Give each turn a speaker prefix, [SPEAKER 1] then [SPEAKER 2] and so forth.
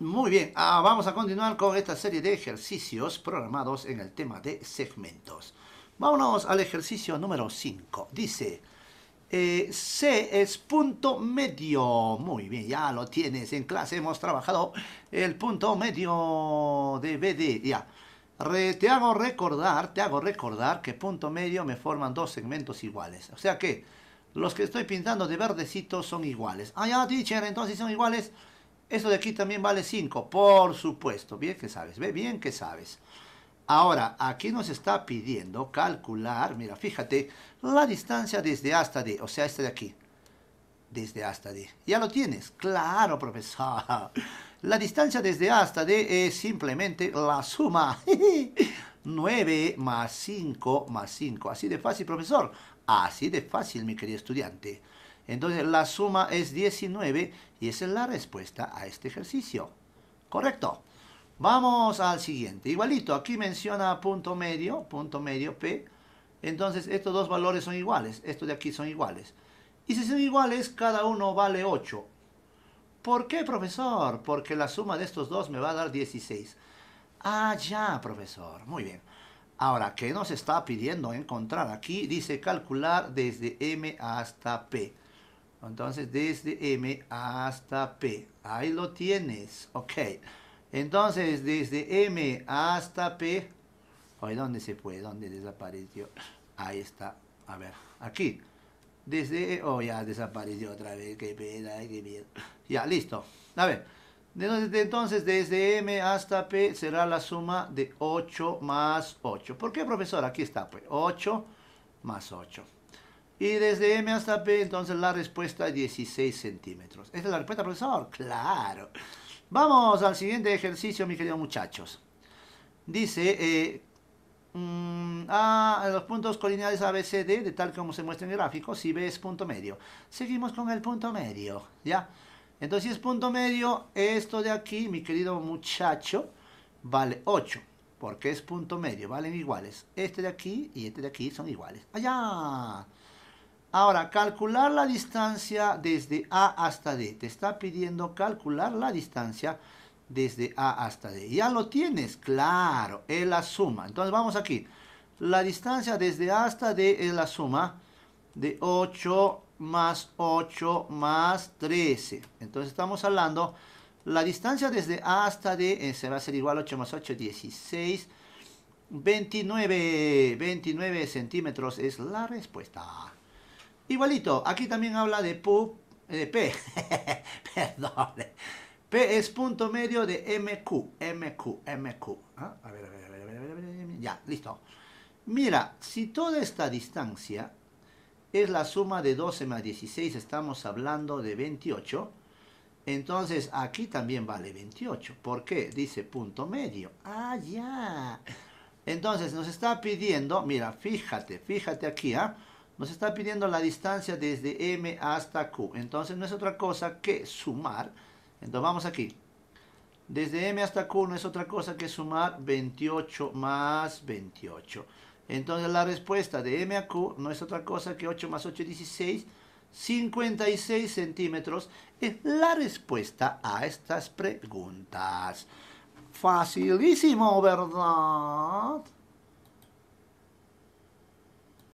[SPEAKER 1] Muy bien, ah, vamos a continuar con esta serie de ejercicios programados en el tema de segmentos. Vámonos al ejercicio número 5. Dice, eh, C es punto medio. Muy bien, ya lo tienes. En clase hemos trabajado el punto medio de BD. te hago recordar, te hago recordar que punto medio me forman dos segmentos iguales. O sea que los que estoy pintando de verdecito son iguales. Ah, ya, teacher, entonces son iguales. Eso de aquí también vale 5, por supuesto. Bien que sabes, ve bien que sabes. Ahora, aquí nos está pidiendo calcular, mira, fíjate, la distancia desde hasta D, o sea, este de aquí. Desde hasta D. ¿Ya lo tienes? Claro, profesor. La distancia desde hasta D es simplemente la suma. 9 más 5 más 5. Así de fácil, profesor. Así de fácil, mi querido estudiante. Entonces la suma es 19 y esa es la respuesta a este ejercicio. Correcto. Vamos al siguiente. Igualito, aquí menciona punto medio, punto medio P. Entonces estos dos valores son iguales, estos de aquí son iguales. Y si son iguales, cada uno vale 8. ¿Por qué, profesor? Porque la suma de estos dos me va a dar 16. Ah, ya, profesor. Muy bien. Ahora, ¿qué nos está pidiendo encontrar aquí? Dice calcular desde M hasta P. Entonces, desde M hasta P. Ahí lo tienes. Ok. Entonces, desde M hasta P. Ay, ¿dónde se fue? ¿Dónde desapareció? Ahí está. A ver, aquí. Desde... Oh, ya desapareció otra vez. Qué pena, qué miedo. Ya, listo. A ver. Entonces, desde M hasta P será la suma de 8 más 8. ¿Por qué, profesor? Aquí está, pues. 8 más 8. Y desde M hasta P, entonces la respuesta es 16 centímetros. ¿Esta es la respuesta, profesor? ¡Claro! Vamos al siguiente ejercicio, mi querido muchachos. Dice, eh, mm, a ah, los puntos colineales ABCD, de tal como se muestra en el gráfico, si B es punto medio. Seguimos con el punto medio, ¿ya? Entonces, si es punto medio, esto de aquí, mi querido muchacho, vale 8 porque es punto medio, valen iguales. Este de aquí y este de aquí son iguales. ¡Allá! Ahora, calcular la distancia desde A hasta D. Te está pidiendo calcular la distancia desde A hasta D. ¿Ya lo tienes? Claro, es la suma. Entonces, vamos aquí. La distancia desde A hasta D es la suma de 8 más 8 más 13. Entonces, estamos hablando... La distancia desde A hasta D eh, se va a ser igual a 8 más 8, 16. 29, 29 centímetros es la respuesta. Igualito, aquí también habla de eh, P, perdón, P es punto medio de MQ, MQ, MQ, ¿Ah? a ver, a ver, a ver, ya, listo. Mira, si toda esta distancia es la suma de 12 más 16, estamos hablando de 28, entonces aquí también vale 28, ¿por qué? Dice punto medio, ah, ya. Entonces nos está pidiendo, mira, fíjate, fíjate aquí, ¿ah? Nos está pidiendo la distancia desde M hasta Q. Entonces no es otra cosa que sumar. Entonces vamos aquí. Desde M hasta Q no es otra cosa que sumar 28 más 28. Entonces la respuesta de M a Q no es otra cosa que 8 más 8 16. 56 centímetros es la respuesta a estas preguntas. Facilísimo, ¿verdad?